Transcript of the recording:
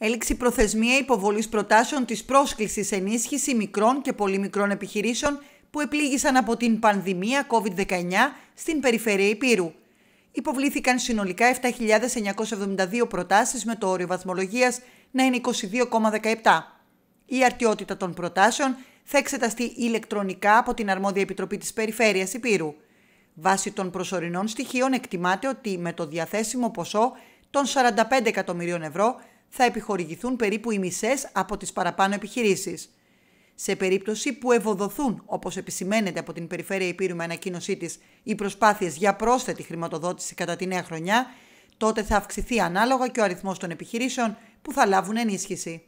Έληξη προθεσμία υποβολής προτάσεων της πρόσκλησης ενίσχυση μικρών και πολύ μικρών επιχειρήσεων που επλήγησαν από την πανδημία COVID-19 στην περιφέρεια Υπήρου. Υποβλήθηκαν συνολικά 7.972 προτάσεις με το όριο βαθμολογίας να είναι 22,17. Η αρτιότητα των προτάσεων θα εξεταστεί ηλεκτρονικά από την αρμόδια επιτροπή της Περιφέρειας Υπήρου. Βάσει των προσωρινών στοιχείων εκτιμάται ότι με το διαθέσιμο ποσό των 45 εκατομμυρίων ευρώ θα επιχορηγηθούν περίπου οι μισές από τις παραπάνω επιχειρήσεις. Σε περίπτωση που ευοδοθούν, όπως επισημαίνεται από την Περιφέρεια Υπήρου με ανακοίνωσή της, οι προσπάθειες για πρόσθετη χρηματοδότηση κατά τη νέα χρονιά, τότε θα αυξηθεί ανάλογα και ο αριθμός των επιχειρήσεων που θα λάβουν ενίσχυση.